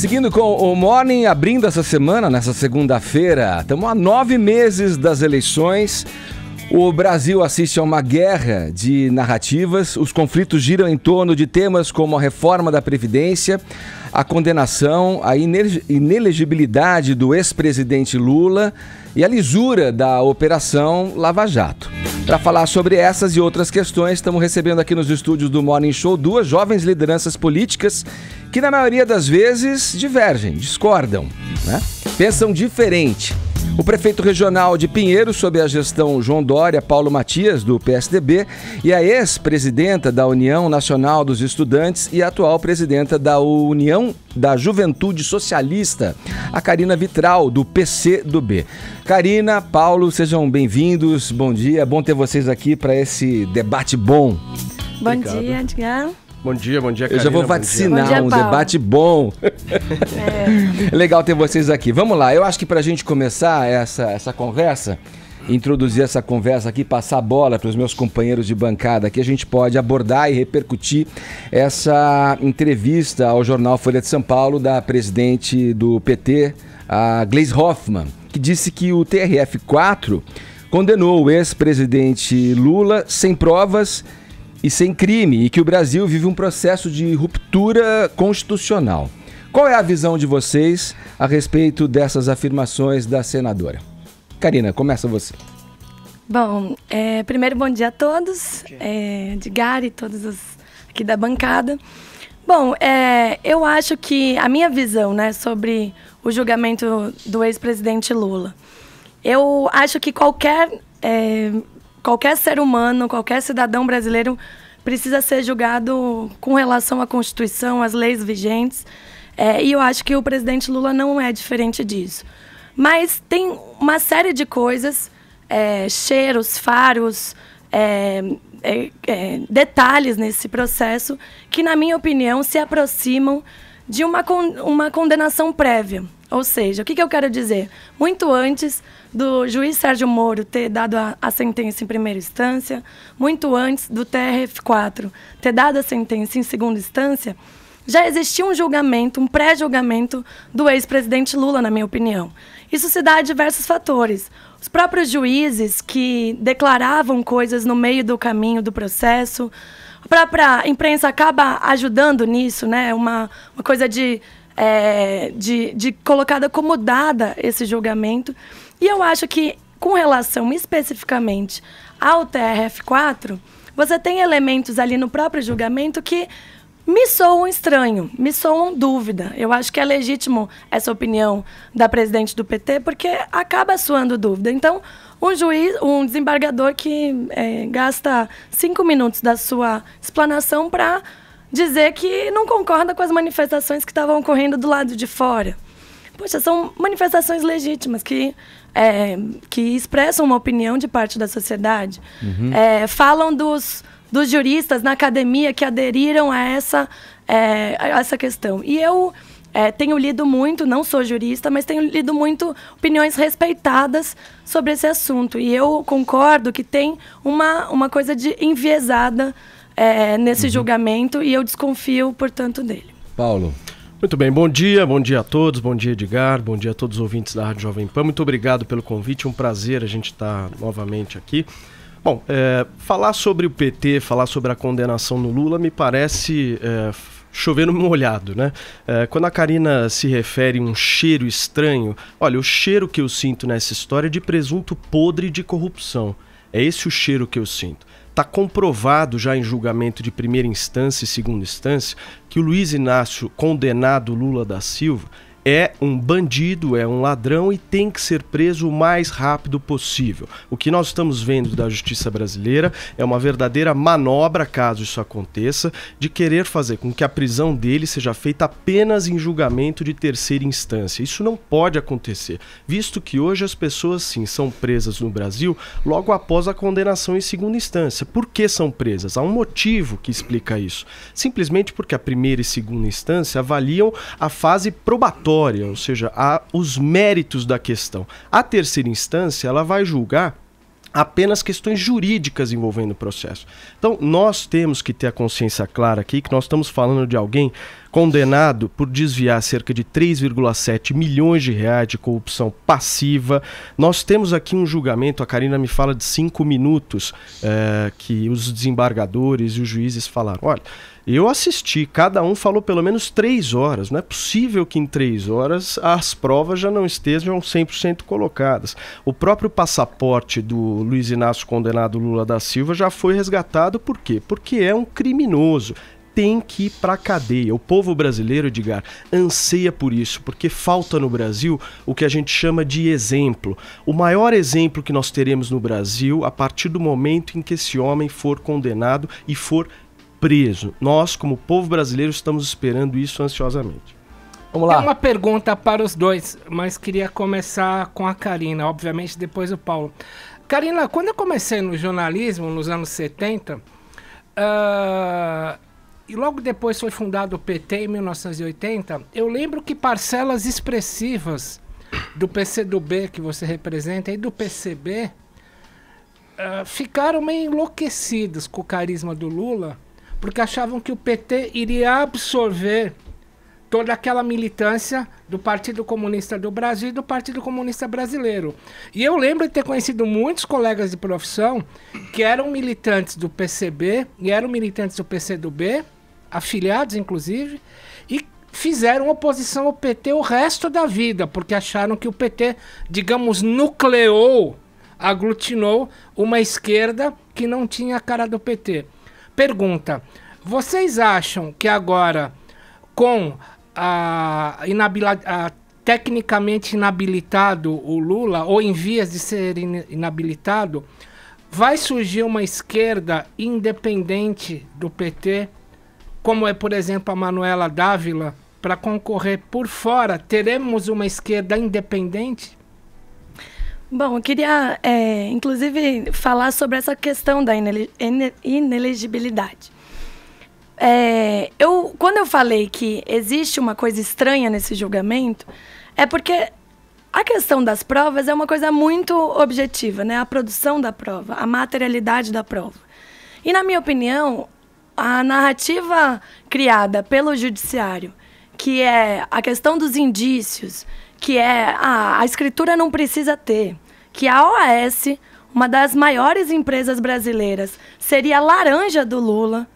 Seguindo com o Morning, abrindo essa semana, nessa segunda-feira, estamos a nove meses das eleições. O Brasil assiste a uma guerra de narrativas. Os conflitos giram em torno de temas como a reforma da Previdência, a condenação, a inelegibilidade do ex-presidente Lula e a lisura da Operação Lava Jato. Para falar sobre essas e outras questões, estamos recebendo aqui nos estúdios do Morning Show duas jovens lideranças políticas que, na maioria das vezes, divergem, discordam, né? pensam diferente o prefeito regional de Pinheiro, sob a gestão João Dória, Paulo Matias, do PSDB, e a ex-presidenta da União Nacional dos Estudantes e atual presidenta da União da Juventude Socialista, a Carina Vitral, do PC do B. Carina, Paulo, sejam bem-vindos. Bom dia, bom ter vocês aqui para esse debate bom. Bom Obrigado. dia, Edgar. Bom dia, bom dia, Karina. Eu já vou vacinar dia, um debate bom. É. Legal ter vocês aqui. Vamos lá, eu acho que para a gente começar essa, essa conversa, introduzir essa conversa aqui, passar a bola para os meus companheiros de bancada aqui, a gente pode abordar e repercutir essa entrevista ao jornal Folha de São Paulo da presidente do PT, a Gleise Hoffmann, que disse que o TRF-4 condenou o ex-presidente Lula sem provas e sem crime e que o Brasil vive um processo de ruptura constitucional. Qual é a visão de vocês a respeito dessas afirmações da senadora? Karina, começa você. Bom, é, primeiro bom dia a todos, é, Edgar e todos os aqui da bancada. Bom, é, eu acho que a minha visão né, sobre o julgamento do ex-presidente Lula. Eu acho que qualquer é, qualquer ser humano, qualquer cidadão brasileiro precisa ser julgado com relação à Constituição, às leis vigentes. É, e eu acho que o presidente Lula não é diferente disso. Mas tem uma série de coisas, é, cheiros, faros, é, é, é detalhes nesse processo que, na minha opinião, se aproximam de uma, con uma condenação prévia. Ou seja, o que, que eu quero dizer? Muito antes do juiz Sérgio Moro ter dado a, a sentença em primeira instância, muito antes do TRF4 ter dado a sentença em segunda instância, já existia um julgamento, um pré-julgamento do ex-presidente Lula, na minha opinião. Isso se dá a diversos fatores. Os próprios juízes que declaravam coisas no meio do caminho do processo, a própria imprensa acaba ajudando nisso, né? Uma, uma coisa de, é, de, de colocada como dada esse julgamento. E eu acho que, com relação especificamente ao TRF4, você tem elementos ali no próprio julgamento que me soam estranho, me soam dúvida. Eu acho que é legítimo essa opinião da presidente do PT, porque acaba soando dúvida. Então, um juiz, um desembargador que é, gasta cinco minutos da sua explanação para dizer que não concorda com as manifestações que estavam ocorrendo do lado de fora. Poxa, são manifestações legítimas que é, que expressam uma opinião de parte da sociedade, uhum. é, falam dos, dos juristas na academia que aderiram a essa, é, a essa questão. E eu é, tenho lido muito, não sou jurista, mas tenho lido muito opiniões respeitadas sobre esse assunto. E eu concordo que tem uma, uma coisa de enviesada é, nesse uhum. julgamento e eu desconfio, portanto, dele. Paulo. Muito bem, bom dia, bom dia a todos, bom dia Edgar, bom dia a todos os ouvintes da Rádio Jovem Pan. Muito obrigado pelo convite, um prazer a gente estar tá novamente aqui. Bom, é, falar sobre o PT, falar sobre a condenação no Lula me parece é, chover no molhado, né? É, quando a Karina se refere a um cheiro estranho, olha, o cheiro que eu sinto nessa história é de presunto podre de corrupção. É esse o cheiro que eu sinto. Está comprovado já em julgamento de primeira instância e segunda instância que o Luiz Inácio, condenado Lula da Silva, é um bandido, é um ladrão e tem que ser preso o mais rápido possível. O que nós estamos vendo da justiça brasileira é uma verdadeira manobra, caso isso aconteça, de querer fazer com que a prisão dele seja feita apenas em julgamento de terceira instância. Isso não pode acontecer, visto que hoje as pessoas sim são presas no Brasil logo após a condenação em segunda instância. Por que são presas? Há um motivo que explica isso. Simplesmente porque a primeira e segunda instância avaliam a fase probatória ou seja, a, os méritos da questão. A terceira instância, ela vai julgar apenas questões jurídicas envolvendo o processo. Então, nós temos que ter a consciência clara aqui que nós estamos falando de alguém condenado por desviar cerca de 3,7 milhões de reais de corrupção passiva. Nós temos aqui um julgamento, a Karina me fala de cinco minutos, é, que os desembargadores e os juízes falaram. Olha, eu assisti, cada um falou pelo menos três horas. Não é possível que em três horas as provas já não estejam 100% colocadas. O próprio passaporte do Luiz Inácio condenado Lula da Silva já foi resgatado, por quê? Porque é um criminoso tem que ir para cadeia. O povo brasileiro, Edgar, anseia por isso, porque falta no Brasil o que a gente chama de exemplo. O maior exemplo que nós teremos no Brasil a partir do momento em que esse homem for condenado e for preso. Nós, como povo brasileiro, estamos esperando isso ansiosamente. Vamos lá. Tem uma pergunta para os dois, mas queria começar com a Karina, obviamente depois o Paulo. Karina, quando eu comecei no jornalismo, nos anos 70, uh, ah, e logo depois foi fundado o PT em 1980, eu lembro que parcelas expressivas do PCdoB que você representa e do PCB uh, ah, ficaram meio enlouquecidas com o carisma do Lula porque achavam que o PT iria absorver toda aquela militância do Partido Comunista do Brasil e do Partido Comunista Brasileiro. E eu lembro de ter conhecido muitos colegas de profissão que eram militantes do PCB e eram militantes do PCdoB, afiliados inclusive, e fizeram oposição ao PT o resto da vida, porque acharam que o PT, digamos, nucleou, aglutinou uma esquerda que não tinha a cara do PT. Pergunta: vocês acham que agora, com a, a tecnicamente inabilitado o Lula, ou em vias de ser in inabilitado, vai surgir uma esquerda independente do PT, como é, por exemplo, a Manuela Dávila, para concorrer por fora? Teremos uma esquerda independente? Bom, eu queria, é, inclusive, falar sobre essa questão da inelegibilidade. É, eu, quando eu falei que existe uma coisa estranha nesse julgamento, é porque a questão das provas é uma coisa muito objetiva, né? A produção da prova, a materialidade da prova. E, na minha opinião, a narrativa criada pelo judiciário, que é a questão dos indícios, que é a ah, a escritura não precisa ter, que a OAS, uma das maiores empresas brasileiras, seria a laranja do Lula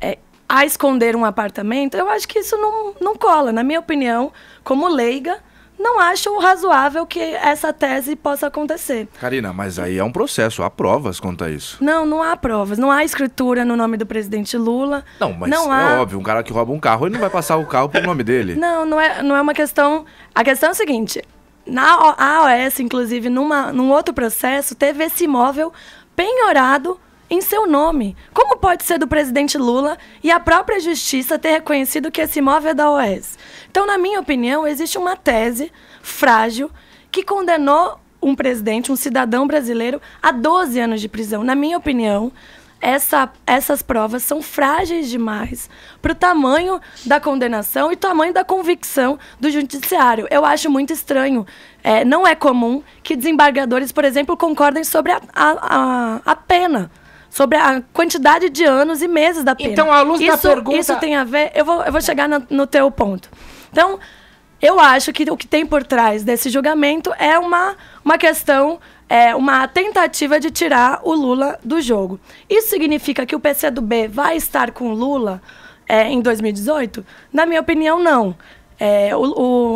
é, a esconder um apartamento, eu acho que isso não, não cola. Na minha opinião, como leiga, não acho razoável que essa tese possa acontecer. Karina, mas aí é um processo, há provas quanto a isso. Não, não há provas. Não há escritura no nome do presidente Lula. Não, mas não é há... óbvio, um cara que rouba um carro, ele não vai passar o carro pelo nome dele. Não, não é, não é uma questão... A questão é a seguinte, na AOS, inclusive, numa, num outro processo, teve esse imóvel penhorado em seu nome. Como pode ser do presidente Lula e a própria justiça ter reconhecido que esse imóvel é da OAS? Então, na minha opinião, existe uma tese frágil que condenou um presidente, um cidadão brasileiro, a 12 anos de prisão. Na minha opinião, essa, essas provas são frágeis demais para o tamanho da condenação e tamanho da convicção do judiciário. Eu acho muito estranho. É, não é comum que desembargadores, por exemplo, concordem sobre a, a, a, a pena sobre a quantidade de anos e meses da pena. Então, à luz isso, da pergunta... Isso tem a ver... Eu vou, eu vou chegar no, no teu ponto. Então, eu acho que o que tem por trás desse julgamento é uma, uma questão é, uma tentativa de tirar o Lula do jogo. Isso significa que o PCdoB vai estar com o Lula é, em 2018? Na minha opinião, não. É, o,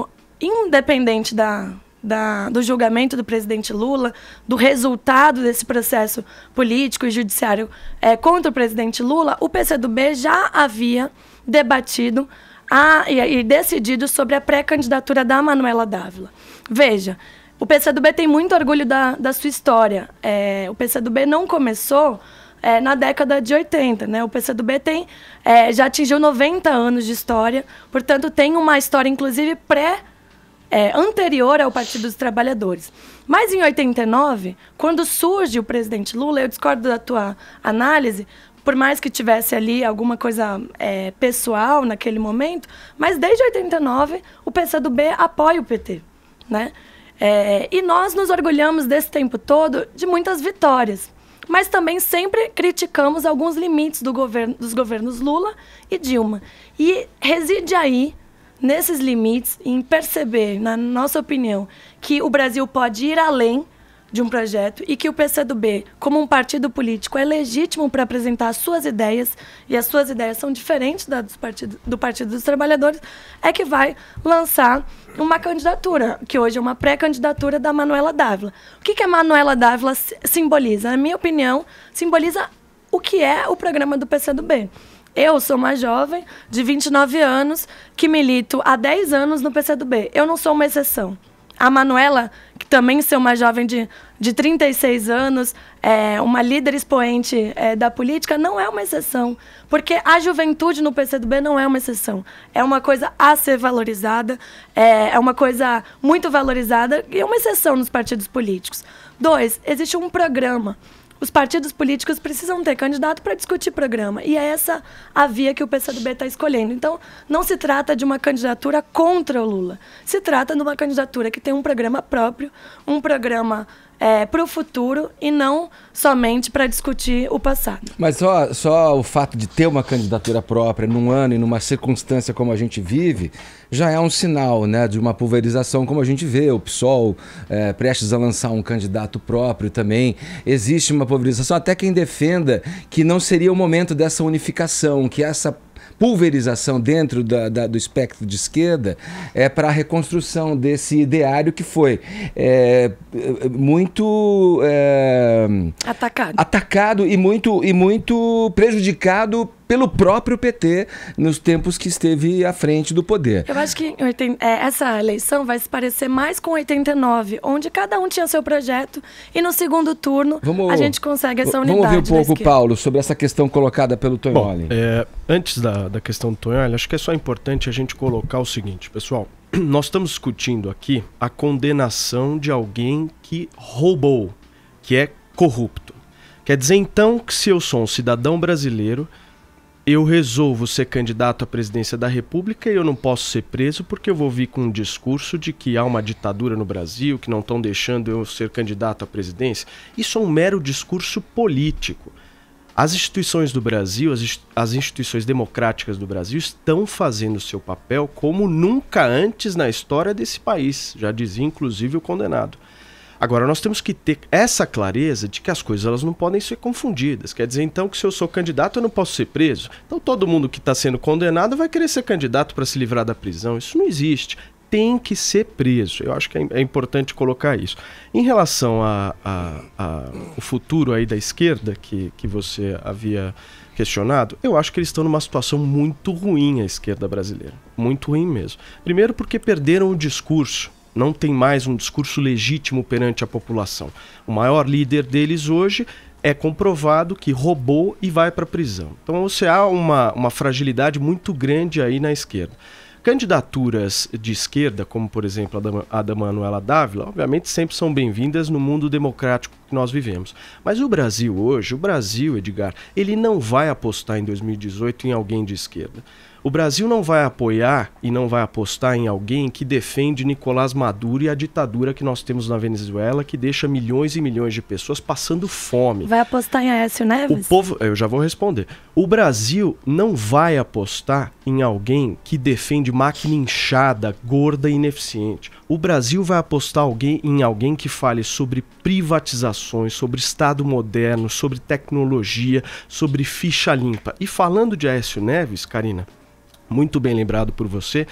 o, independente da, da, do julgamento do presidente Lula, do resultado desse processo político e judiciário é, contra o presidente Lula, o PCdoB já havia debatido a, e, e decidido sobre a pré-candidatura da Manuela Dávila. Veja, o PCdoB tem muito orgulho da, da sua história. É, o PCdoB não começou é, na década de 80. Né? O PCdoB tem, é, já atingiu 90 anos de história, portanto, tem uma história, inclusive, pré-candidatura é, anterior ao Partido dos Trabalhadores. Mas em 89, quando surge o presidente Lula, eu discordo da tua análise, por mais que tivesse ali alguma coisa é, pessoal naquele momento, mas desde 89 o PCdoB apoia o PT, né? É, e nós nos orgulhamos desse tempo todo de muitas vitórias, mas também sempre criticamos alguns limites do governo, dos governos Lula e Dilma. E reside aí nesses limites, em perceber, na nossa opinião, que o Brasil pode ir além de um projeto e que o PCdoB, como um partido político, é legítimo para apresentar as suas ideias e as suas ideias são diferentes da dos partido, do Partido dos Trabalhadores, é que vai lançar uma candidatura, que hoje é uma pré-candidatura da Manuela Dávila. O que, que a Manuela Dávila simboliza? Na minha opinião, simboliza o que é o programa do PCdoB. Eu sou uma jovem de 29 anos que milito há 10 anos no PCdoB. Eu não sou uma exceção. A Manuela, que também é uma jovem de, de 36 anos, é uma líder expoente é, da política, não é uma exceção. Porque a juventude no PCdoB não é uma exceção. É uma coisa a ser valorizada, é, é uma coisa muito valorizada e é uma exceção nos partidos políticos. Dois, existe um programa os partidos políticos precisam ter candidato para discutir programa. E é essa a via que o PCdoB está escolhendo. Então, não se trata de uma candidatura contra o Lula. Se trata de uma candidatura que tem um programa próprio, um programa é, para o futuro e não somente para discutir o passado. Mas só, só o fato de ter uma candidatura própria num ano e numa circunstância como a gente vive já é um sinal né, de uma pulverização como a gente vê. O PSOL é, prestes a lançar um candidato próprio também. Existe uma pulverização, até quem defenda que não seria o momento dessa unificação, que essa pulverização dentro da, da, do espectro de esquerda é, para a reconstrução desse ideário que foi é, muito é, atacado. atacado e muito, e muito prejudicado pelo próprio PT nos tempos que esteve à frente do poder. Eu acho que é, essa eleição vai se parecer mais com 89, onde cada um tinha seu projeto e no segundo turno vamos, a gente consegue essa unidade. Vamos ouvir um pouco, Paulo, sobre essa questão colocada pelo Tonholi. É, antes da, da questão do Tonholi, acho que é só importante a gente colocar o seguinte, pessoal. Nós estamos discutindo aqui a condenação de alguém que roubou, que é corrupto. Quer dizer então que se eu sou um cidadão brasileiro eu resolvo ser candidato à presidência da República e eu não posso ser preso porque eu vou vir com um discurso de que há uma ditadura no Brasil, que não estão deixando eu ser candidato à presidência. Isso é um mero discurso político. As instituições do Brasil, as instituições democráticas do Brasil estão fazendo seu papel como nunca antes na história desse país, já dizia inclusive o condenado. Agora, nós temos que ter essa clareza de que as coisas elas não podem ser confundidas. Quer dizer, então, que se eu sou candidato, eu não posso ser preso. Então, todo mundo que está sendo condenado vai querer ser candidato para se livrar da prisão. Isso não existe. Tem que ser preso. Eu acho que é, é importante colocar isso. Em relação ao futuro aí da esquerda, que, que você havia questionado, eu acho que eles estão numa situação muito ruim, a esquerda brasileira. Muito ruim mesmo. Primeiro, porque perderam o discurso não tem mais um discurso legítimo perante a população. O maior líder deles hoje é comprovado que roubou e vai para a prisão. Então você há uma, uma fragilidade muito grande aí na esquerda. Candidaturas de esquerda, como por exemplo a da Manuela Dávila, obviamente sempre são bem-vindas no mundo democrático que nós vivemos. Mas o Brasil hoje, o Brasil, Edgar, ele não vai apostar em 2018 em alguém de esquerda. O Brasil não vai apoiar e não vai apostar em alguém que defende Nicolás Maduro e a ditadura que nós temos na Venezuela, que deixa milhões e milhões de pessoas passando fome. Vai apostar em Aécio Neves? O povo, eu já vou responder. O Brasil não vai apostar em alguém que defende máquina inchada, gorda e ineficiente. O Brasil vai apostar alguém, em alguém que fale sobre privatizações, sobre Estado moderno, sobre tecnologia, sobre ficha limpa. E falando de Aécio Neves, Karina, muito bem lembrado por você.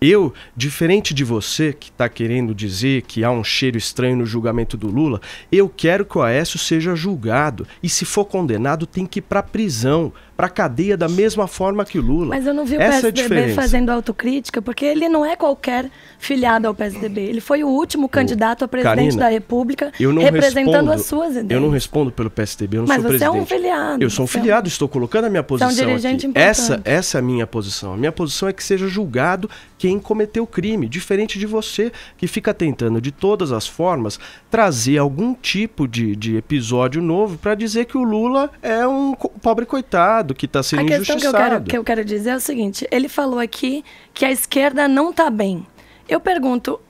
Eu, diferente de você que está querendo dizer que há um cheiro estranho no julgamento do Lula, eu quero que o Aécio seja julgado e, se for condenado, tem que ir para prisão, para a cadeia da mesma forma que o Lula. Mas eu não vi o Essa PSDB é fazendo autocrítica, porque ele não é qualquer filiado ao PSDB. Ele foi o último candidato a presidente da República representando respondo, as suas ideias. Eu não respondo pelo PSDB, eu não Mas sou é presidente. Mas você é um filiado. Eu sou um filiado, é um... estou colocando a minha posição é um dirigente aqui. Importante. Essa, essa é a minha posição. A minha posição é que seja julgado quem cometeu o crime, diferente de você, que fica tentando de todas as formas trazer algum tipo de, de episódio novo para dizer que o Lula é um pobre coitado injustiçado, que está sendo injustiçado. A questão que eu, quero, que eu quero dizer é o seguinte, ele falou aqui que a esquerda não está bem. Eu pergunto,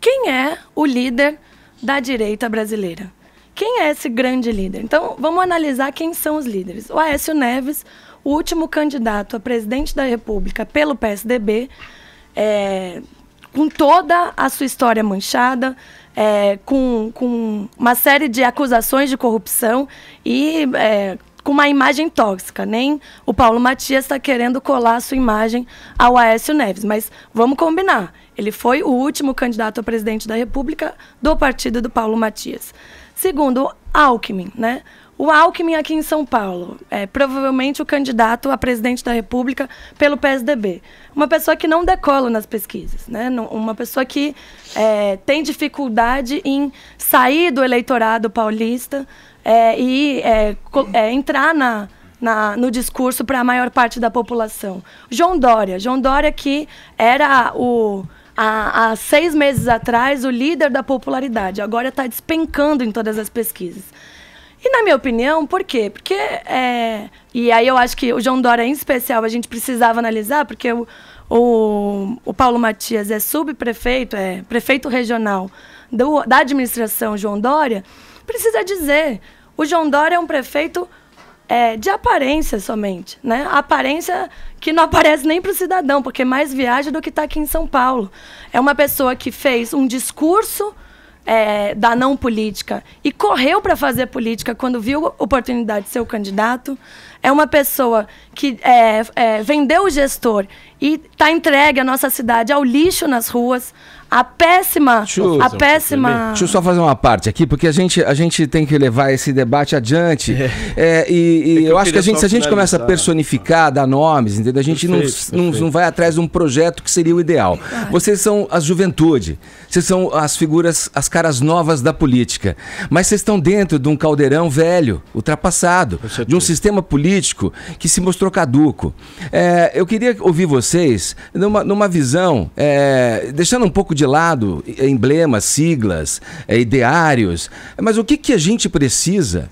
quem é o líder da direita brasileira? Quem é esse grande líder? Então, vamos analisar quem são os líderes. O Aécio Neves, o último candidato a presidente da República pelo PSDB, é, com toda a sua história manchada, é, com, com uma série de acusações de corrupção e é, com uma imagem tóxica, nem o Paulo Matias está querendo colar a sua imagem ao Aécio Neves. Mas vamos combinar, ele foi o último candidato a presidente da República do partido do Paulo Matias. Segundo Alckmin, né? O Alckmin aqui em São Paulo é provavelmente o candidato a presidente da República pelo PSDB. Uma pessoa que não decola nas pesquisas, né? uma pessoa que é, tem dificuldade em sair do eleitorado paulista é, e é, é, entrar na, na, no discurso para a maior parte da população. João Dória. João Dória que era o há, seis meses atrás o líder da popularidade. Agora está despencando em todas as pesquisas. E na minha opinião, por quê? Porque é, e aí eu acho que o João Dória em especial a gente precisava analisar, porque o, o, o Paulo Matias é subprefeito, é prefeito regional do, da administração João Dória, precisa dizer, o João Dória é um prefeito é, de aparência somente, né? Aparência que não aparece nem para o cidadão, porque é mais viaja do que está aqui em São Paulo. É uma pessoa que fez um discurso é, da não política e correu para fazer política quando viu oportunidade de ser o candidato. É uma pessoa que é, é, vendeu o gestor e está entregue a nossa cidade ao lixo nas ruas, a péssima. Deixa a péssima. Deixa eu só fazer uma parte aqui, porque a gente, a gente tem que levar esse debate adiante. É. É, e, e é eu, eu acho que a gente, se a gente começa a personificar, dar nomes, entendeu? A gente perfeito, não, perfeito. não, vai atrás de um projeto que seria o ideal. Vocês são a juventude, vocês são as figuras, as caras novas da política. Mas vocês estão dentro de um caldeirão velho, ultrapassado, de um sistema político que se mostrou caduco. É, eu queria ouvir vocês numa, numa visão, é, deixando um pouco de de lado emblemas, siglas, é, ideários. Mas o que, que a gente precisa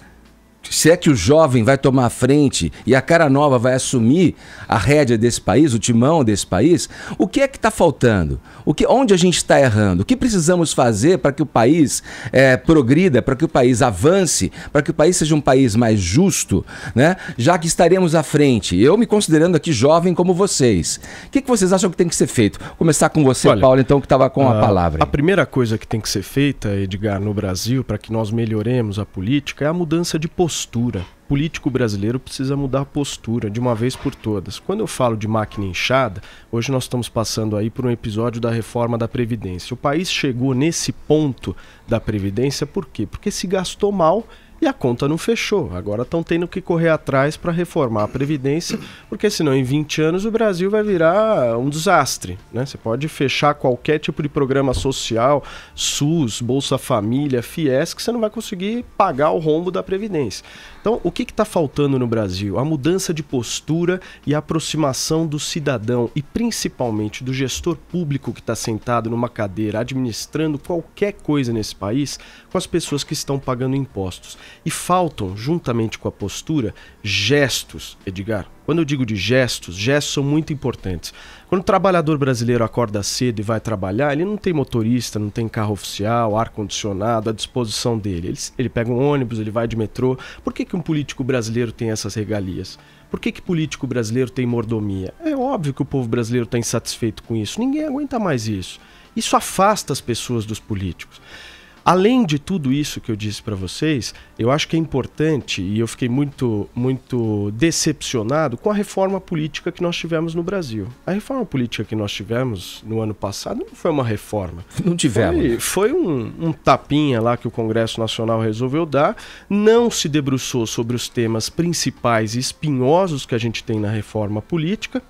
se é que o jovem vai tomar a frente e a cara nova vai assumir a rédea desse país, o timão desse país, o que é que está faltando? O que, onde a gente está errando? O que precisamos fazer para que o país é, progrida, para que o país avance, para que o país seja um país mais justo, né? já que estaremos à frente? Eu me considerando aqui jovem como vocês. O que, que vocês acham que tem que ser feito? começar com você, Olha, Paulo, então, que estava com a, a ah, palavra. A primeira coisa que tem que ser feita, Edgar, no Brasil, para que nós melhoremos a política, é a mudança de postura postura. político brasileiro precisa mudar a postura de uma vez por todas. Quando eu falo de máquina inchada, hoje nós estamos passando aí por um episódio da reforma da Previdência. O país chegou nesse ponto da Previdência por quê? Porque se gastou mal e a conta não fechou. Agora estão tendo que correr atrás para reformar a Previdência, porque senão em 20 anos o Brasil vai virar um desastre. Né? Você pode fechar qualquer tipo de programa social, SUS, Bolsa Família, FIES, que você não vai conseguir pagar o rombo da Previdência. Então, o que está faltando no Brasil? A mudança de postura e a aproximação do cidadão e principalmente do gestor público que está sentado numa cadeira administrando qualquer coisa nesse país com as pessoas que estão pagando impostos. E faltam, juntamente com a postura, gestos, Edgar. Quando eu digo de gestos, gestos são muito importantes. Quando o trabalhador brasileiro acorda cedo e vai trabalhar, ele não tem motorista, não tem carro oficial, ar-condicionado à disposição dele. Ele, ele pega um ônibus, ele vai de metrô. Por que, que um político brasileiro tem essas regalias? Por que, que político brasileiro tem mordomia? É óbvio que o povo brasileiro está insatisfeito com isso. Ninguém aguenta mais isso. Isso afasta as pessoas dos políticos. Além de tudo isso que eu disse para vocês, eu acho que é importante e eu fiquei muito, muito decepcionado com a reforma política que nós tivemos no Brasil. A reforma política que nós tivemos no ano passado não foi uma reforma. Não tivemos. Foi, foi um, um tapinha lá que o Congresso Nacional resolveu dar, não se debruçou sobre os temas principais e espinhosos que a gente tem na reforma política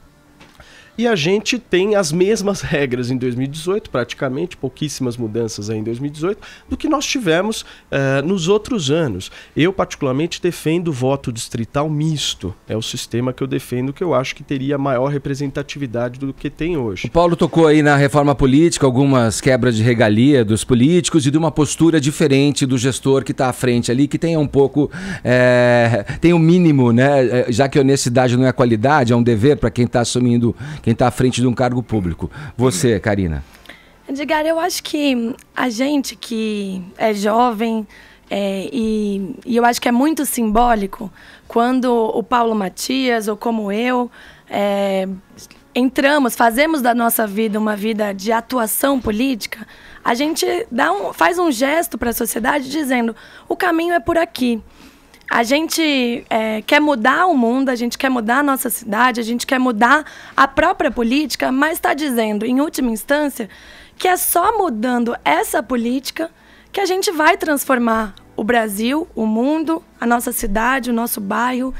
e a gente tem as mesmas regras em 2018, praticamente, pouquíssimas mudanças em 2018, do que nós tivemos uh, nos outros anos. Eu, particularmente, defendo o voto distrital misto. É o sistema que eu defendo, que eu acho que teria maior representatividade do que tem hoje. O Paulo tocou aí na reforma política, algumas quebras de regalia dos políticos e de uma postura diferente do gestor que está à frente ali, que tem um pouco. É, eh, tem o um mínimo, né? Eh, já que honestidade não é qualidade, é um dever para quem está assumindo. Quem quem está à frente de um cargo público. Você, Karina? Edgar, eu acho que a gente que é jovem, é, e, e, eu acho que é muito simbólico quando o Paulo Matias, ou como eu, é, entramos, fazemos da nossa vida uma vida de atuação política, a gente dá um, faz um gesto para a sociedade dizendo: o caminho é por aqui. A gente é, quer mudar o mundo, a gente quer mudar a nossa cidade, a gente quer mudar a própria política, mas está dizendo, em última instância, que é só mudando essa política que a gente vai transformar o Brasil, o mundo, a nossa cidade, o nosso bairro.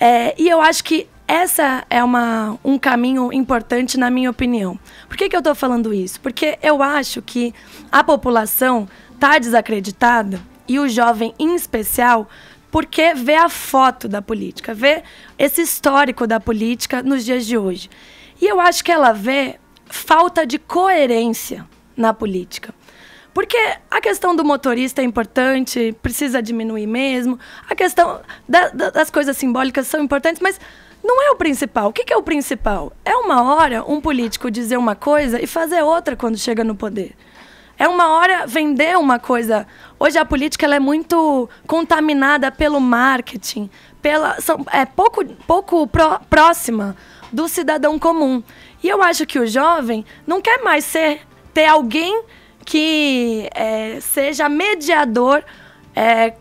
É, e eu acho que essa é uma, um caminho importante, na minha opinião. Por que, que eu estou falando isso? Porque eu acho que a população está desacreditada e o jovem, em especial, porque vê a foto da política, vê esse histórico da política nos dias de hoje. E eu acho que ela vê falta de coerência na política. Porque a questão do motorista é importante, precisa diminuir mesmo, a questão da, da, das coisas simbólicas são importantes, mas não é o principal. O que, que é o principal? É uma hora um político dizer uma coisa e fazer outra quando chega no poder é uma hora vender uma coisa. Hoje a política ela é muito contaminada pelo marketing, pela são, é pouco pouco próxima do cidadão comum. E eu acho que o jovem não quer mais ser ter alguém que é, seja mediador é,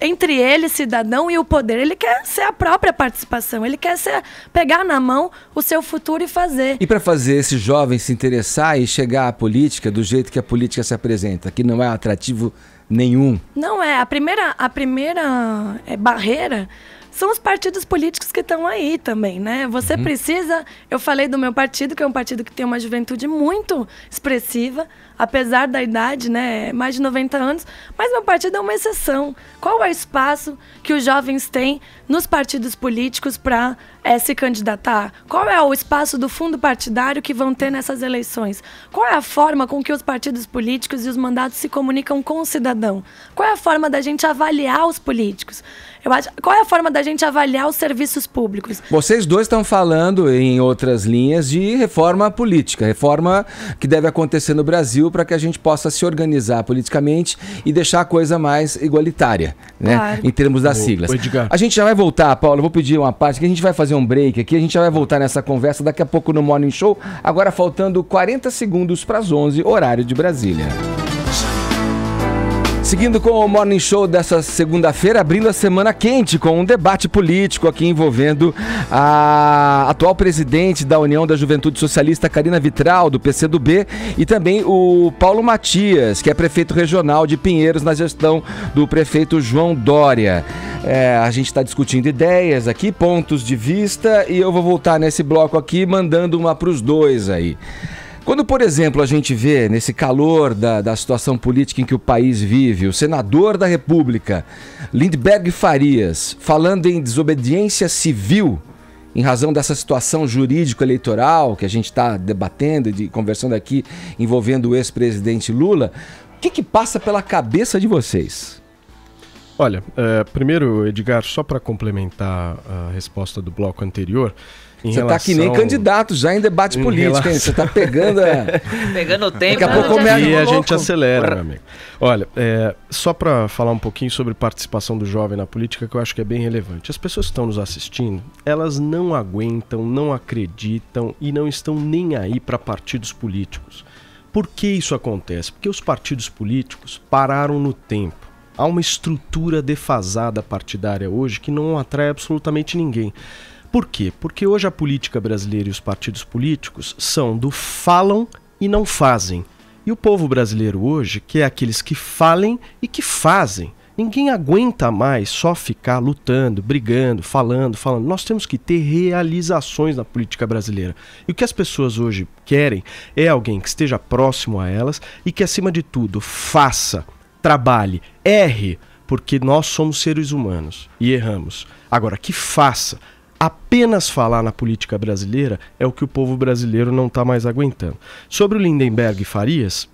entre ele, cidadão, e o poder. Ele quer ser a própria participação, ele quer ser, pegar na mão o seu futuro e fazer. E para fazer esse jovem se interessar e chegar à política do jeito que a política se apresenta, que não é atrativo nenhum? Não é. A primeira, a primeira é, barreira são os partidos políticos que estão aí também, né? Você uhum. precisa. Eu falei do meu partido, que é um partido que tem uma juventude muito expressiva, apesar da idade, né? Mais de 90 anos. Mas meu partido é uma exceção. Qual é o espaço que os jovens têm nos partidos políticos para é, eh, se candidatar? Qual é o espaço do fundo partidário que vão ter nessas eleições? Qual é a forma com que os partidos políticos e os mandatos se comunicam com o cidadão? Qual é a forma da gente avaliar os políticos? Eu acho, qual é a forma da gente avaliar os serviços públicos? Vocês dois estão falando em outras linhas de reforma política, reforma que deve acontecer no Brasil para que a gente possa se organizar politicamente e deixar a coisa mais igualitária, né? Claro. Em termos das siglas. A gente já vai voltar, Paulo, vou pedir uma parte que a gente vai fazer um break aqui, a gente já vai voltar nessa conversa daqui a pouco no Morning Show, agora faltando 40 segundos para as 11, horário de Brasília. Seguindo com o Morning Show dessa segunda-feira, abrindo a semana quente com um debate político aqui envolvendo a atual presidente da União da Juventude Socialista, Karina Vitral, do PCdoB, e também o Paulo Matias, que é prefeito regional de Pinheiros na gestão do prefeito João Dória. É, a gente está discutindo ideias aqui, pontos de vista, e eu vou voltar nesse bloco aqui mandando uma para os dois aí. Quando, por exemplo, a gente vê nesse calor da, da situação política em que o país vive, o senador da República, Lindbergh Farias, falando em desobediência civil em razão dessa situação jurídico-eleitoral que a gente está debatendo e conversando aqui envolvendo o ex-presidente Lula, o que, que passa pela cabeça de vocês? Olha, é, primeiro, Edgar, só para complementar a resposta do bloco anterior, em você relação... tá que nem candidato já em debate em político, relação... hein? Você tá pegando Pegando o tempo. Daqui a né? pouco E a gente acelera, meu amigo. Olha, é, só para falar um pouquinho sobre participação do jovem na política, que eu acho que é bem relevante. As pessoas que estão nos assistindo, elas não aguentam, não acreditam e não estão nem aí para partidos políticos. Por que isso acontece? Porque os partidos políticos pararam no tempo há uma estrutura defasada partidária hoje que não atrai absolutamente ninguém. Por quê? Porque hoje a política brasileira e os partidos políticos são do falam e não fazem. E o povo brasileiro hoje quer aqueles que falem e que fazem. Ninguém aguenta mais só ficar lutando, brigando, falando, falando. Nós temos que ter realizações na política brasileira. E o que as pessoas hoje querem é alguém que esteja próximo a elas e que, acima de tudo, faça, trabalhe, erre, porque nós somos seres humanos e erramos. Agora, que faça, Apenas falar na política brasileira é o que o povo brasileiro não está mais aguentando. Sobre o Lindenberg e Farias,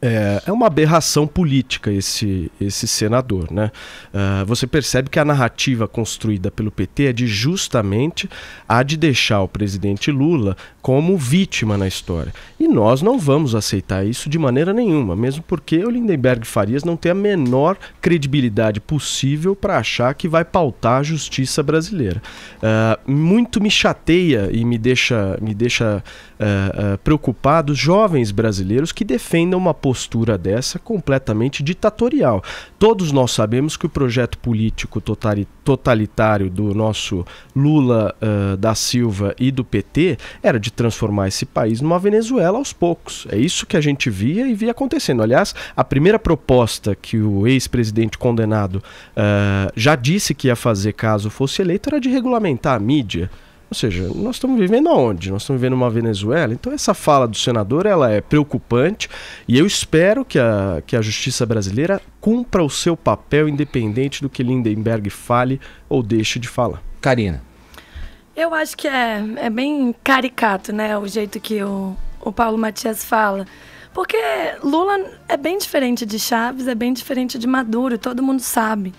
é, é uma aberração política esse, esse senador. Né? Uh, você percebe que a narrativa construída pelo PT é de justamente a de deixar o presidente Lula como vítima na história. E nós não vamos aceitar isso de maneira nenhuma, mesmo porque o Lindenberg Farias não tem a menor credibilidade possível para achar que vai pautar a justiça brasileira. Uh, muito me chateia e me deixa, me deixa uh, preocupado jovens brasileiros que defendam uma postura dessa completamente ditatorial. Todos nós sabemos que o projeto político totalitário do nosso Lula uh, da Silva e do PT era de transformar esse país numa Venezuela aos poucos. É isso que a gente via e via acontecendo. Aliás, a primeira proposta que o ex-presidente condenado uh, já disse que ia fazer caso fosse eleito era de regulamentar a mídia. Ou seja, nós estamos vivendo aonde? Nós estamos vivendo uma Venezuela. Então essa fala do senador ela é preocupante e eu espero que a, que a justiça brasileira cumpra o seu papel independente do que Lindenberg fale ou deixe de falar. Karina. Eu acho que é, é bem caricato, né? O jeito que o, o Paulo Matias fala. Porque Lula é bem diferente de Chaves, é bem diferente de Maduro, todo mundo sabe.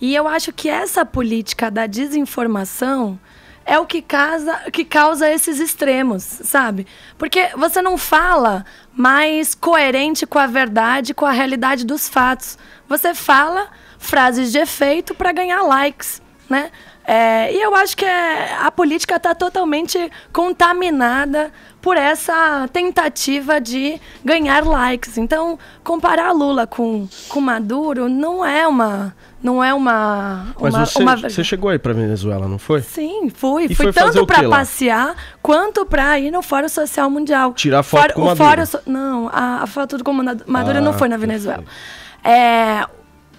E eu acho que essa política da desinformação é o que causa, que causa esses extremos, sabe? Porque você não fala mais coerente com a verdade, com a realidade dos fatos. Você fala frases de efeito para ganhar likes, né? É, e eu acho que é, a política está totalmente contaminada por essa tentativa de ganhar likes. Então, comparar Lula com, com Maduro não é uma. Não é uma. uma Mas você, uma... você chegou aí para Venezuela, não foi? Sim, fui. E fui tanto para passear quanto para ir no Fórum Social Mundial. Tirar foto Fórum, com Maduro. Fórum so... Não, a, a, foto do Maduro ah, não foi na Venezuela. É,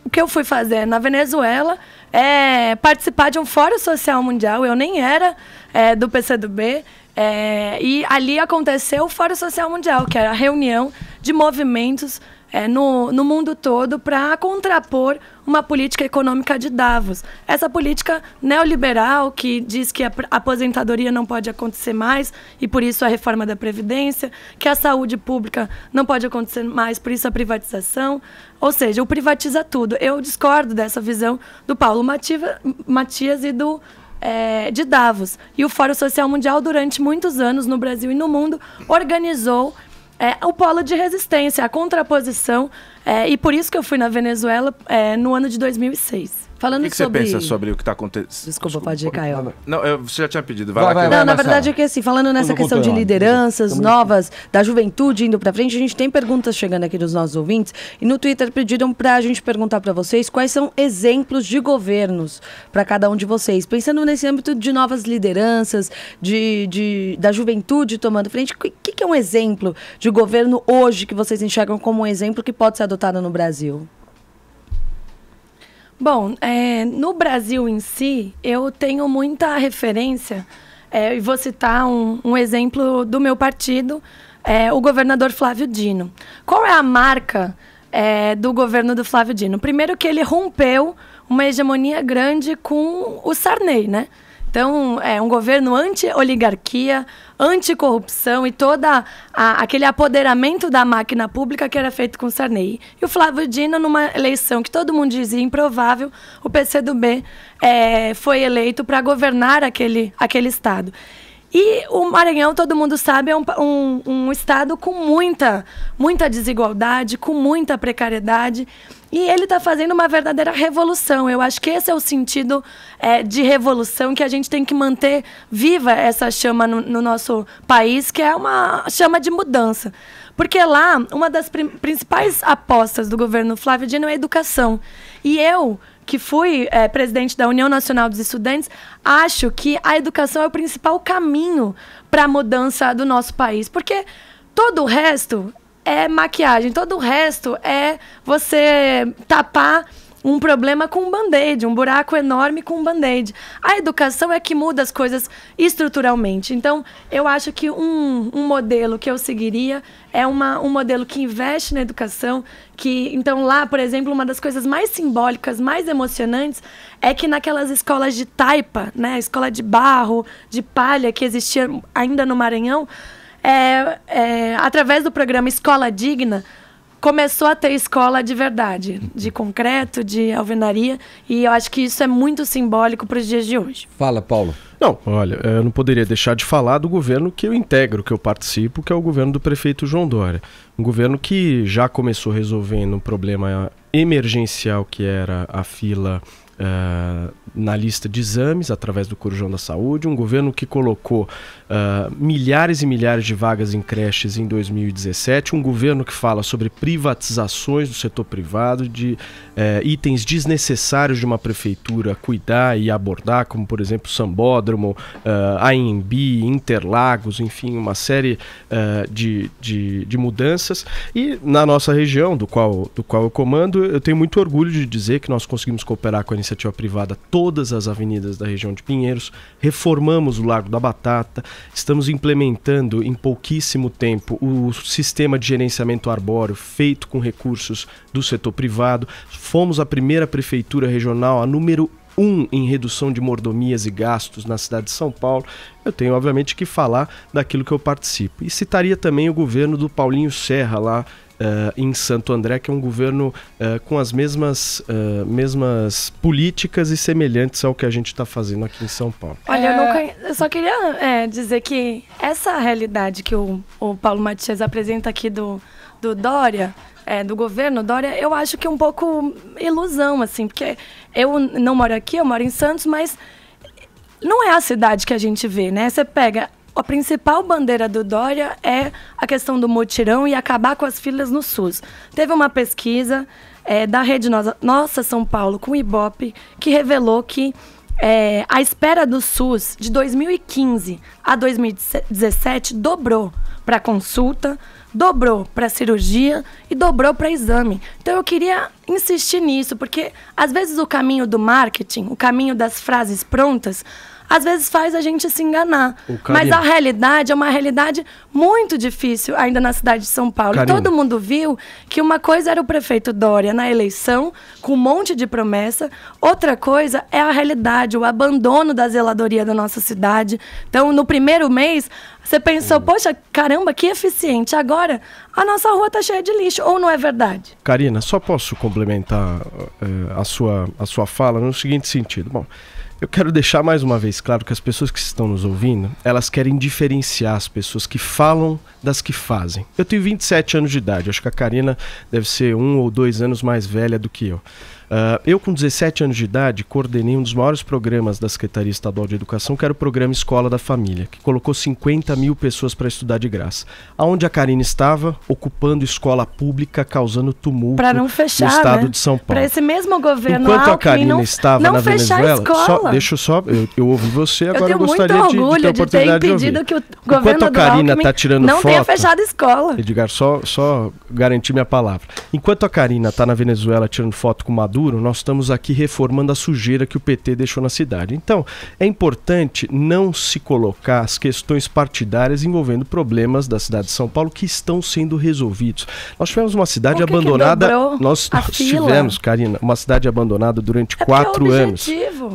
o que eu fui fazer na Venezuela é, participar de um Fórum Social Mundial. Eu nem era é, do PCdoB. É, e ali aconteceu o Fórum Social Mundial, que era é a reunião de movimentos é, no, no mundo todo para contrapor uma política econômica de Davos. Essa política neoliberal que diz que a aposentadoria não pode acontecer mais e por isso a reforma da Previdência, que a saúde pública não pode acontecer mais, por isso a privatização. Ou seja, o privatiza tudo. Eu discordo dessa visão do Paulo Mativa, Matias e do é, de Davos. E o Fórum Social Mundial, durante muitos anos no Brasil e no mundo, organizou é o polo de resistência, a contraposição é, e por isso que eu fui na Venezuela é, no ano de 2006. Falando o que sobre. O que você pensa sobre o que está acontecendo? Desculpa, Desculpa, pode ir, Caio. Não, eu, você já tinha pedido, vai, vai lá. Vai, não, vai, na verdade é que assim, falando nessa questão de lideranças novas, da juventude indo para frente, a gente tem perguntas chegando aqui dos nossos ouvintes. E no Twitter pediram para a gente perguntar para vocês quais são exemplos de governos para cada um de vocês. Pensando nesse âmbito de novas lideranças, de, de da juventude tomando frente, o que, que é um exemplo de governo hoje que vocês enxergam como um exemplo que pode ser adotado? adotada no Brasil? Bom, é, no Brasil em si, eu tenho muita referência, é, e vou citar um, um, exemplo do meu partido, é, o governador Flávio Dino. Qual é a marca é, do governo do Flávio Dino? Primeiro que ele rompeu uma hegemonia grande com o Sarney, né? Então, é um governo anti-oligarquia, anti-corrupção e todo aquele apoderamento da máquina pública que era feito com o Sarney. E o Flávio Dino, numa eleição que todo mundo dizia improvável, o PCdoB é, foi eleito para governar aquele, aquele Estado. E o Maranhão, todo mundo sabe, é um, um, um estado com muita, muita desigualdade, com muita precariedade. E ele está fazendo uma verdadeira revolução. Eu acho que esse é o sentido é, de revolução que a gente tem que manter viva essa chama no, no nosso país, que é uma chama de mudança. Porque lá, uma das principais apostas do governo Flávio Dino é a educação. E eu, que fui é, presidente da União Nacional dos Estudantes, acho que a educação é o principal caminho para a mudança do nosso país. Porque todo o resto é maquiagem, todo o resto é você tapar um problema com um band-aid, um buraco enorme com um band-aid. A educação é que muda as coisas estruturalmente. Então, eu acho que um, um modelo que eu seguiria é uma, um modelo que investe na educação, que então lá, por exemplo, uma das coisas mais simbólicas, mais emocionantes, é que naquelas escolas de taipa, né, escola de barro, de palha que existia ainda no Maranhão, é, é, através do programa Escola Digna, começou a ter escola de verdade, de concreto, de alvenaria, e eu acho que isso é muito simbólico para os dias de hoje. Fala, Paulo. Não, olha, eu não poderia deixar de falar do governo que eu integro, que eu participo, que é o governo do prefeito João Dória. Um governo que já começou resolvendo um problema emergencial que era a fila Uh, na lista de exames através do Corujão da Saúde, um governo que colocou ah, milhares e milhares de vagas em creches em 2017, um governo que fala sobre privatizações do setor privado, de uh, itens desnecessários de uma prefeitura cuidar e abordar, como por exemplo Sambódromo, uh, ah, AMB, Interlagos, enfim, uma série uh, de, de, de mudanças. E na nossa região, do qual, do qual eu comando, eu tenho muito orgulho de dizer que nós conseguimos cooperar com a iniciativa privada todas as avenidas da região de Pinheiros, reformamos o Lago da Batata, Estamos implementando em pouquíssimo tempo o sistema de gerenciamento arbóreo feito com recursos do setor privado. Fomos a primeira prefeitura regional, a número um em redução de mordomias e gastos na cidade de São Paulo, eu tenho obviamente que falar daquilo que eu participo. E citaria também o governo do Paulinho Serra lá uh, em Santo André, que é um governo uh, com as mesmas, uh, mesmas políticas e semelhantes ao que a gente está fazendo aqui em São Paulo. Olha, eu, é. conhe... eu só queria é, dizer que essa realidade que o, o Paulo Matias apresenta aqui do, do Dória, é, do governo Dória, eu acho que é um pouco ilusão, assim, porque eu não moro aqui, eu moro em Santos, mas não é a cidade que a gente vê, né? Você pega a principal bandeira do Dória é a questão do mutirão e acabar com as filas no SUS. Teve uma pesquisa é, da Rede Nossa, São Paulo com o Ibope que revelou que é, a espera do SUS de 2015 a 2017 dobrou para consulta, dobrou para cirurgia e dobrou para exame. Então eu queria insistir nisso, porque às vezes o caminho do marketing, o caminho das frases prontas, às vezes faz a gente se enganar. Mas a realidade é uma realidade muito difícil ainda na cidade de São Paulo. Todo mundo viu que uma coisa era o prefeito Dória na eleição, com um monte de promessa, outra coisa é a realidade, o abandono da zeladoria da nossa cidade. Então, no primeiro mês, você pensou, hum. poxa, caramba, que eficiente. Agora a nossa rua está cheia de lixo, ou não é verdade? Karina, só posso complementar uh, a, sua, a sua fala no seguinte sentido. Bom, eu quero deixar mais uma vez claro que as pessoas que estão nos ouvindo, elas querem diferenciar as pessoas que falam das que fazem. Eu tenho 27 anos de idade, acho que a Karina deve ser um ou dois anos mais velha do que eu. Ah, eu, com 17 anos de idade, coordenei um dos maiores programas da Secretaria Estadual de Educação, que era o programa Escola da Família, que colocou 50 mil pessoas para estudar de graça. Aonde a Karine estava, ocupando escola pública, causando tumulto não fechar, no estado né? de São Paulo. Para esse mesmo governo Enquanto Alckmin, a Karine não, estava não na Venezuela, só, deixa eu só, eu, eu ouvi você, agora eu, eu gostaria de, de, ter a oportunidade de, ter de ouvir. que o governo Enquanto a Karina está tirando não foto... Não tenha fechado a escola. Edgar, só, só garantir minha palavra. Enquanto a Karina está na Venezuela tirando foto com Maduro, futuro, nós estamos aqui reformando a sujeira que o PT deixou na cidade. Então, é importante não se colocar as questões partidárias envolvendo problemas da cidade de São Paulo que estão sendo resolvidos. Nós tivemos uma cidade que abandonada. Que nós, nós tivemos, Karina, uma cidade abandonada durante é quatro anos.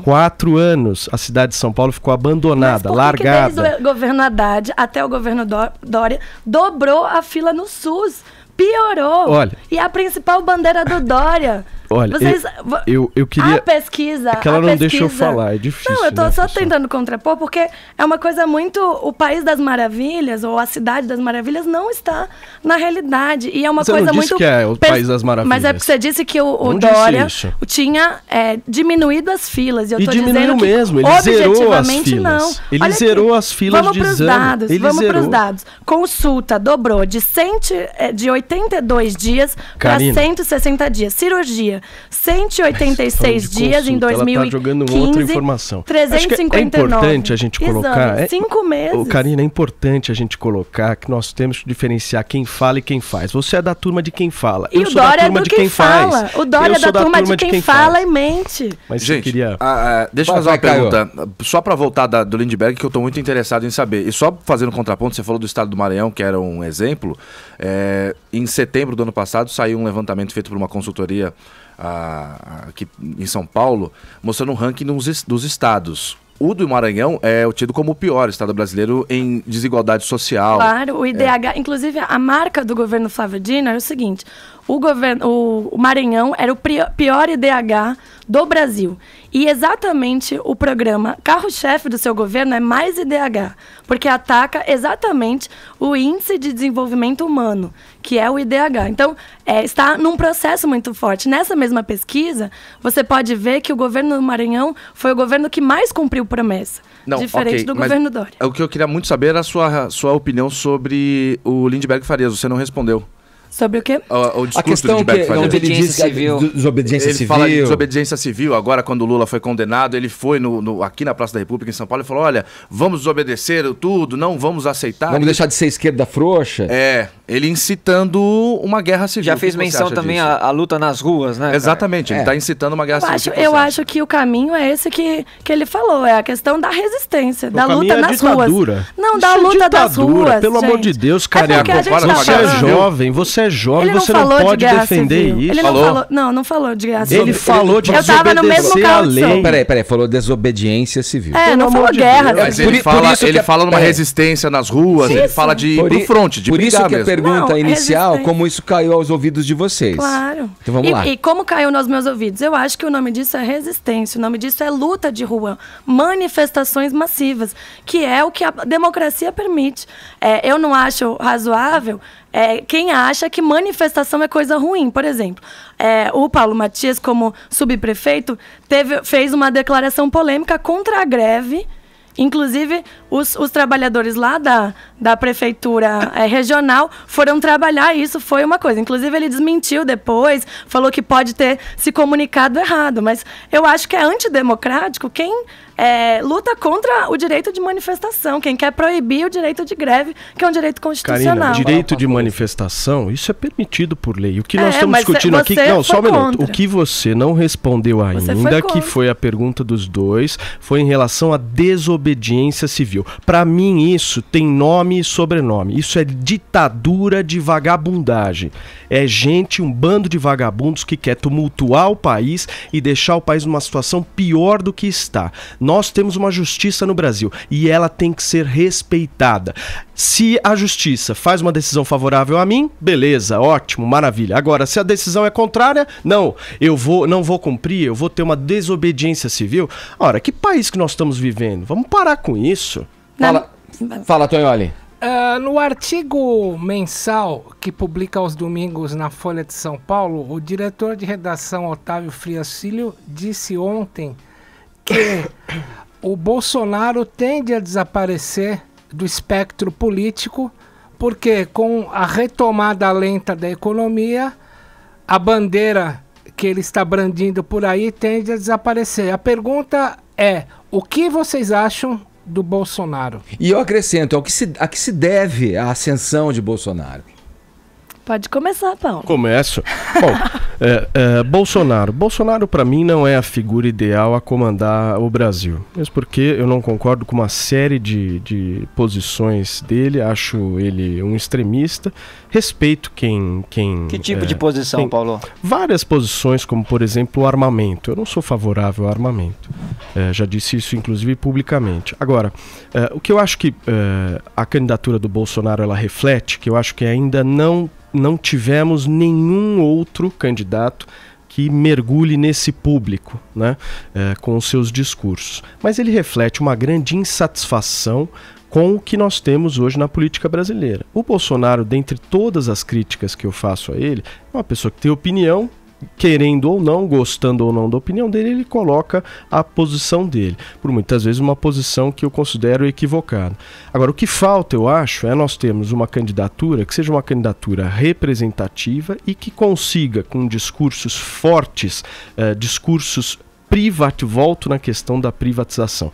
Quatro anos a cidade de São Paulo ficou abandonada, largada. desde o governo Haddad até o governo Dória dobrou a fila no SUS piorou. Olha. E a principal bandeira do Dória Olha, Vocês, eu, eu queria. A pesquisa. É que ela não pesquisa. eu falar, é difícil. Não, eu tô né, só pessoal? tentando contrapor, porque é uma coisa muito. O país das maravilhas, ou a cidade das maravilhas, não está na realidade. E é uma você coisa não disse muito. que é o país das maravilhas. Mas é porque você disse que o, o Dória tinha é, diminuído as filas. E, eu e tô diminuiu dizendo mesmo, ele zerou as filas. Não. Ele Olha zerou aqui. as filas vamos de pros exame. dados, ele Vamos para os dados. Consulta dobrou de, cento, é, de 82 dias para 160 dias. Cirurgia Olha, 186 dias consulta, em 2015. Ela tá jogando outra informação. 359. é importante a gente colocar. Exame, é, cinco meses. Oh, Karina, é importante a gente colocar que nós temos que diferenciar quem fala e quem faz. Você é da turma de quem fala. E Eu o sou Dória é é da turma é do de quem, quem fala. Faz. O Dória é da, da, turma, de quem, quem fala, e mente. Mas gente, queria... a, ah, a, ah, deixa eu fazer uma pergunta. Caiu. Só para voltar da, do Lindbergh, que eu estou muito interessado em saber. E só fazendo um contraponto, você falou do estado do Maranhão, que era um exemplo. É, em setembro do ano passado saiu um levantamento feito por uma consultoria a, aqui em São Paulo, mostrando um ranking dos, dos estados o do Maranhão é tido como o pior estado brasileiro em desigualdade social. Claro, o IDH, é. inclusive a marca do governo Flávio Dino é o seguinte: o, governo, o, o Maranhão era o pior IDH do Brasil. E exatamente o programa carro-chefe do seu governo é Mais IDH, porque ataca exatamente o Índice de Desenvolvimento Humano, que é o IDH. Então, é, está num processo muito forte. Nessa mesma pesquisa, você pode ver que o governo do Maranhão foi o governo que mais cumpriu promessa, Não, diferente okay, do governo Dória. O que eu queria muito saber era a sua, sua opinião sobre o Lindbergh Farias. Você não respondeu. Sobre o quê? O, o discurso a questão de Beto que, é ele civil. desobediência ele civil. Fala de desobediência civil. Agora, quando Lula foi condenado, ele foi no, no, aqui na Praça da República, em São Paulo, e falou: olha, vamos desobedecer tudo, não vamos aceitar. Vamos ele... deixar de ser esquerda frouxa. É, ele incitando uma guerra civil. Já fez menção também à, luta nas ruas, né? Cara? Exatamente, ele está é. Tá incitando uma guerra eu civil. Acho, tipo eu assim. acho que o caminho é esse que, que ele falou: é a questão da resistência, o da luta é nas é ditadura. ruas. Não, Isso da luta é ditadura, das ruas. Pelo gente. amor de Deus, cara, É agora, tá você é jovem, você você é jovem, você não, não pode de defender civil. isso. Ele falou? não falou. Não, não falou de guerra civil. Ele falou de desobediência. Eu tava no mesmo carro lei. peraí, peraí, falou desobediência civil. É, não, não falou de guerra. Mas ele fala, por ele é, fala numa é, resistência nas ruas, sim, ele fala de por, pro fronte, de Por isso que mesmo. a pergunta não, inicial, como isso caiu aos ouvidos de vocês. Claro. Então vamos e, lá. E como caiu nos meus ouvidos? Eu acho que o nome disso é resistência, o nome disso é luta de rua, manifestações massivas, que é o que a democracia permite. É, eu não acho razoável é, quem acha que manifestação é coisa ruim. Por exemplo, é, o Paulo Matias, como subprefeito, teve, fez uma declaração polêmica contra a greve. Inclusive, os, os trabalhadores lá da, da prefeitura é, regional foram trabalhar e isso foi uma coisa. Inclusive, ele desmentiu depois, falou que pode ter se comunicado errado. Mas eu acho que é antidemocrático quem é, luta contra o direito de manifestação, quem quer proibir o direito de greve, que é um direito constitucional. Carina, direito de manifestação, isso é permitido por lei. O que nós é, estamos discutindo aqui, não, só um minuto. O que você não respondeu ainda, foi que foi a pergunta dos dois, foi em relação à desobediência civil. Para mim isso tem nome e sobrenome. Isso é ditadura de vagabundagem. É gente, um bando de vagabundos que quer tumultuar o país e deixar o país numa situação pior do que está nós temos uma justiça no Brasil e ela tem que ser respeitada. Se a justiça faz uma decisão favorável a mim, beleza, ótimo, maravilha. Agora, se a decisão é contrária, não, eu vou, não vou cumprir, eu vou ter uma desobediência civil. Ora, que país que nós estamos vivendo? Vamos parar com isso. Não. Fala, fala Tonholi. Uh, ah, no artigo mensal que publica aos domingos na Folha de São Paulo, o diretor de redação Otávio Frias Filho disse ontem que o Bolsonaro tende a desaparecer do espectro político, porque com a retomada lenta da economia, a bandeira que ele está brandindo por aí tende a desaparecer. A pergunta é: o que vocês acham do Bolsonaro? E eu acrescento: ao é que se, a que se deve a ascensão de Bolsonaro? Pode começar, Paulo. Começo. Bom, é, é, Bolsonaro. Bolsonaro, para mim, não é a figura ideal a comandar o Brasil. Mesmo porque eu não concordo com uma série de, de posições dele. Acho ele um extremista. Respeito quem. quem que tipo é, de posição, Paulo? Várias posições, como, por exemplo, o armamento. Eu não sou favorável ao armamento. É, já disse isso, inclusive, publicamente. Agora, é, o que eu acho que é, a candidatura do Bolsonaro ela reflete, que eu acho que ainda não não tivemos nenhum outro candidato que mergulhe nesse público né, é, com os seus discursos. Mas ele reflete uma grande insatisfação com o que nós temos hoje na política brasileira. O Bolsonaro, dentre todas as críticas que eu faço a ele, é uma pessoa que tem opinião, querendo ou não, gostando ou não da opinião dele, ele coloca a posição dele. Por muitas vezes uma posição que eu considero equivocada. Agora, o que falta, eu acho, é nós termos uma candidatura que seja uma candidatura representativa e que consiga, com discursos fortes, eh, discursos privativo, volto na questão da privatização.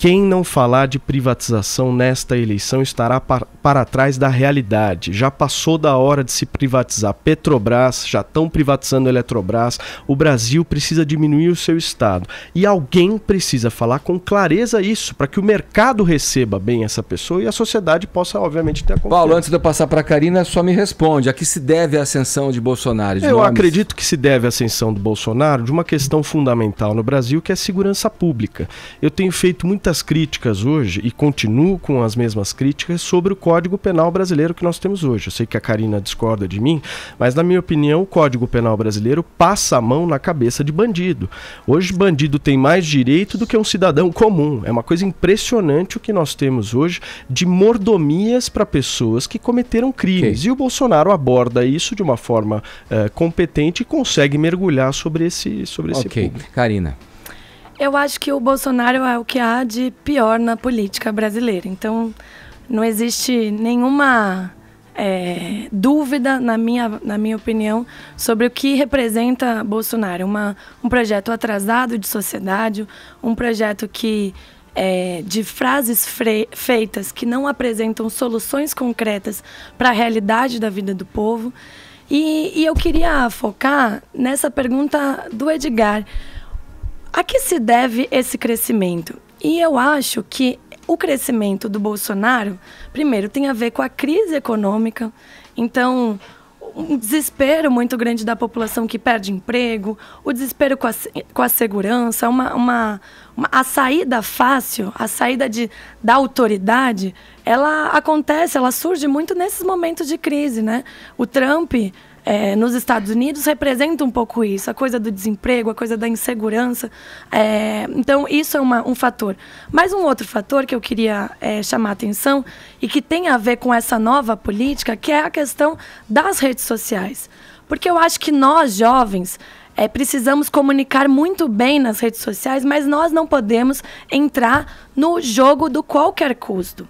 Quem não falar de privatização nesta eleição estará par para trás da realidade. Já passou da hora de se privatizar Petrobras, já estão privatizando Eletrobras. O Brasil precisa diminuir o seu Estado. E alguém precisa falar com clareza isso, para que o mercado receba bem essa pessoa e a sociedade possa, obviamente, ter a confiança. Paulo, antes de eu passar para a Karina, só me responde: a que se deve a ascensão de Bolsonaro? De eu nomes? acredito que se deve a ascensão do Bolsonaro de uma questão fundamental no Brasil, que é a segurança pública. Eu tenho feito muita muitas críticas hoje, e continuo com as mesmas críticas, sobre o Código Penal Brasileiro que nós temos hoje. Eu sei que a Karina discorda de mim, mas na minha opinião, o Código Penal Brasileiro passa a mão na cabeça de bandido. Hoje, bandido tem mais direito do que um cidadão comum. É uma coisa impressionante o que nós temos hoje de mordomias para pessoas que cometeram crimes. Sim. E o Bolsonaro aborda isso de uma forma uh, competente e consegue mergulhar sobre esse, sobre okay. esse ponto. Karina. Eu acho que o Bolsonaro é o que há de pior na política brasileira. Então, não existe nenhuma é, dúvida, na minha, na minha opinião, sobre o que representa Bolsonaro. Uma, um projeto atrasado de sociedade, um projeto que é, de frases feitas que não apresentam soluções concretas para a realidade da vida do povo. E, e eu queria focar nessa pergunta do Edgar a que se deve esse crescimento? E eu acho que o crescimento do Bolsonaro, primeiro, tem a ver com a crise econômica. Então, um desespero muito grande da população que perde emprego, o desespero com a, com a segurança, uma, uma, uma, a saída fácil, a saída de, da autoridade, ela acontece, ela surge muito nesses momentos de crise, né? O Trump é, nos Estados Unidos representa um pouco isso, a coisa do desemprego, a coisa da insegurança. É, então, isso é uma, um fator. Mas um outro fator que eu queria é, chamar a atenção e que tem a ver com essa nova política, que é a questão das redes sociais. Porque eu acho que nós, jovens, é, precisamos comunicar muito bem nas redes sociais, mas nós não podemos entrar no jogo do qualquer custo.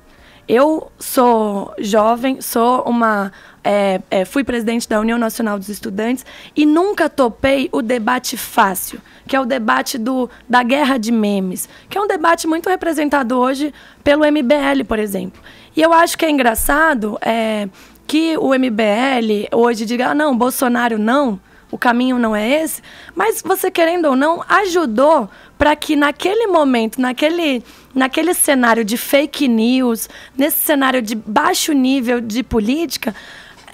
Eu sou jovem, sou uma. É, é, fui presidente da União Nacional dos Estudantes e nunca topei o debate fácil, que é o debate do, da guerra de memes, que é um debate muito representado hoje pelo MBL, por exemplo. E eu acho que é engraçado é, que o MBL hoje diga: ah, não, Bolsonaro não o caminho não é esse, mas você querendo ou não ajudou para que naquele momento, naquele naquele cenário de fake news, nesse cenário de baixo nível de política,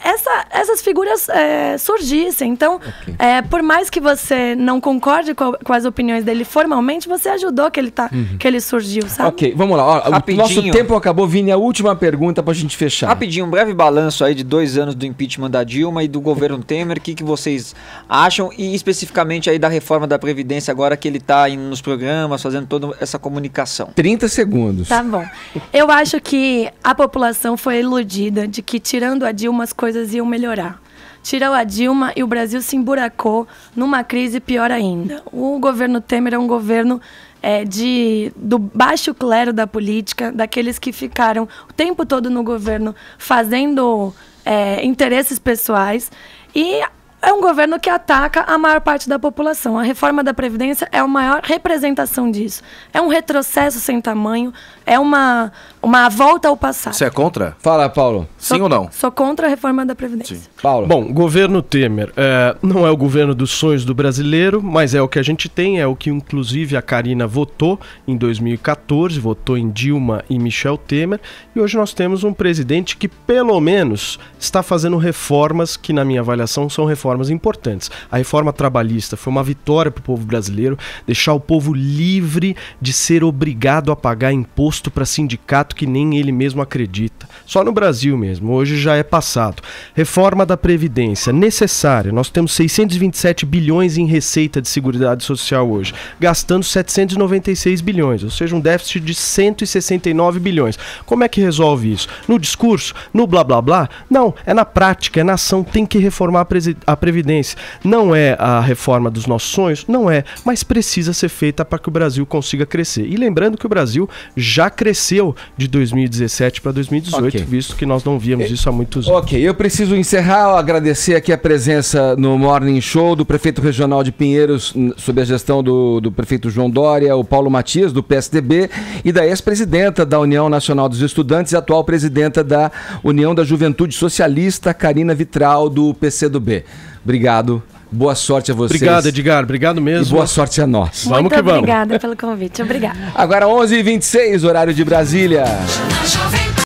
essa, essas figuras é, surgissem. Então, okay. é, por mais que você não concorde com, com, as opiniões dele formalmente, você ajudou que ele, tá, uhum. que ele surgiu, sabe? Ok, vamos lá. Ó, Rapidinho. o nosso tempo acabou, Vini. A última pergunta para a gente fechar. Rapidinho, um breve balanço aí de dois anos do impeachment da Dilma e do governo Temer. O que, que vocês acham? E especificamente aí da reforma da Previdência, agora que ele está nos programas, fazendo toda essa comunicação. 30 segundos. Tá bom. Eu acho que a população foi iludida de que, tirando a Dilma, as coisas coisas iam melhorar. Tirou a Dilma e o Brasil se emburacou numa crise pior ainda. O governo Temer é um governo é, de, do baixo clero da política, daqueles que ficaram o tempo todo no governo fazendo é, interesses pessoais. E é um governo que ataca a maior parte da população. A reforma da Previdência é a maior representação disso. É um retrocesso sem tamanho, é uma uma volta ao passado. Você é contra? Fala, Paulo. Sim ou não? Sou contra a reforma da Previdência. Sim. Paulo. Bom, governo Temer é, não é o governo dos sonhos do brasileiro, mas é o que a gente tem, é o que inclusive a Karina votou em 2014, votou em Dilma e Michel Temer, e hoje nós temos um presidente que pelo menos está fazendo reformas que na minha avaliação são reformas importantes. A reforma trabalhista foi uma vitória para o povo brasileiro, deixar o povo livre de ser obrigado a pagar imposto para sindicato que nem ele mesmo acredita. Só no Brasil mesmo, hoje já é passado. Reforma da Previdência, necessária. Nós temos 627 bilhões em receita de Seguridade Social hoje, gastando 796 bilhões, ou seja, um déficit de 169 bilhões. Como é que resolve isso? No discurso? No blá blá blá? Não, é na prática, é na ação, tem que reformar a Previdência. Não é a reforma dos nossos sonhos? Não é, mas precisa ser feita para que o Brasil consiga crescer. E lembrando que o Brasil já cresceu de de 2017 para 2018, okay. visto que nós não víamos é. isso há muitos anos. Ok, eu preciso encerrar, agradecer aqui a presença no Morning Show do prefeito regional de Pinheiros, sob a gestão do, do prefeito João Dória, o Paulo Matias, do PSDB, e da ex-presidenta da União Nacional dos Estudantes e atual presidenta da União da Juventude Socialista, Karina Vitral, do PCdoB. Obrigado Boa sorte a vocês. Obrigado, Edgar. Obrigado mesmo. E boa sorte a nós. Muito vamos que vamos. Obrigada pelo convite. Obrigada. Agora 11h26, horário de Brasília. Tá